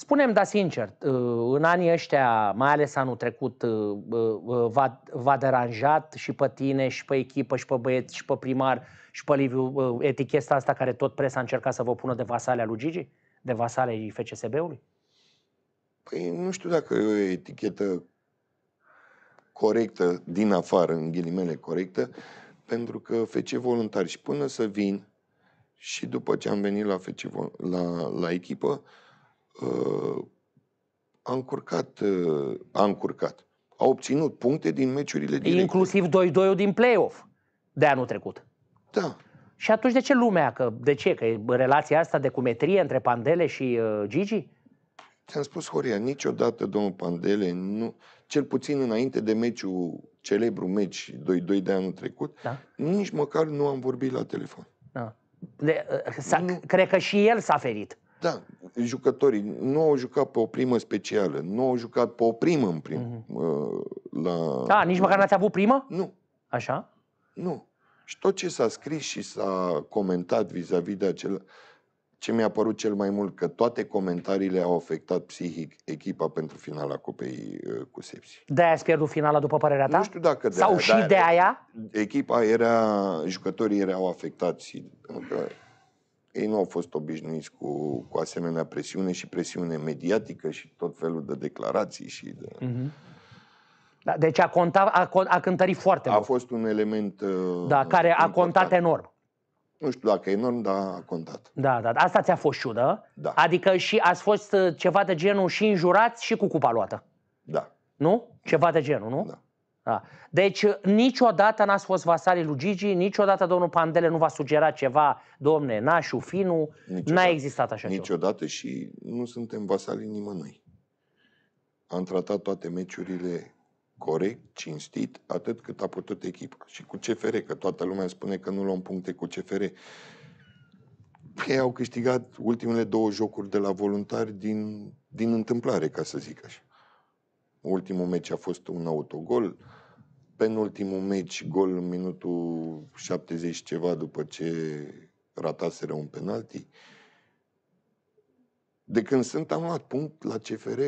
Spunem, da, sincer, uh, în anii ăștia, mai ales anul trecut, uh, uh, v-a, v-a deranjat și pe tine, și pe echipă, și pe băieți, și pe primar, și pe Liviu, eticheta asta care tot presa a încercat să vă pună de a lui Gigi? De vasale FCSB-ului? Păi nu știu dacă e o etichetă corectă, din afară, în ghilimele corectă, pentru că FC voluntari și până să vin și după ce am venit la, FC, la, la echipă, uh, a încurcat, a încurcat. A obținut puncte din meciurile din Inclusiv 2-2-ul din play-off de anul trecut. Da. Și atunci de ce lumea? Că, de ce? Că e relația asta de cumetrie între Pandele și uh, Gigi? Ți-am spus, Horia, niciodată domnul Pandele nu... Cel puțin înainte de meciul, celebru meci 2-2 de anul trecut, da? nici măcar nu am vorbit la telefon. Da. De, uh, nu... Cred că și el s-a ferit. Da, jucătorii. Nu au jucat pe o primă specială, nu au jucat pe o primă în prim. Uh-huh. La... Da, nici măcar n-ați avut primă? Nu. Așa? Nu. Și tot ce s-a scris și s-a comentat vis-a-vis de acel... Ce mi-a părut cel mai mult, că toate comentariile au afectat psihic echipa pentru finala Cupei uh, cu Sepsi. De-aia ați pierdut finala, după părerea ta? Nu știu dacă de Sau aia, și da, de aia? Echipa era, jucătorii erau afectați. Uh, ei nu au fost obișnuiți cu, cu asemenea presiune și presiune mediatică și tot felul de declarații și de... Mm-hmm. Da, deci a, conta, a, a cântărit foarte a mult. A fost un element uh, Da, care important. a contat enorm. Nu știu dacă enorm, dar a contat. Da, da, da, asta ți-a fost ciudă. Da. Adică și ați fost uh, ceva de genul și înjurați și cu cupa luată. Da. Nu? Ceva de genul, nu? Da. Da. Deci niciodată n-ați fost vasalii lui Gigi, niciodată domnul Pandele nu va sugera ceva, domne, nașu, finu, n-a existat așa niciodată ceva. Niciodată și nu suntem vasalii nimănui. Am tratat toate meciurile corect, cinstit, atât cât a putut echipa. Și cu CFR, că toată lumea spune că nu luăm puncte cu CFR. Ei au câștigat ultimele două jocuri de la voluntari din, din întâmplare, ca să zic așa. Ultimul meci a fost un autogol. Penultimul meci, gol în minutul 70 ceva după ce rataseră un penalti. De când sunt, am luat punct la CFR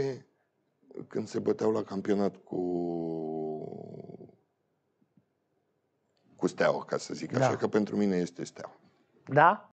când se băteau la campionat cu cu steaua, ca să zic da. așa, că pentru mine este steaua. Da?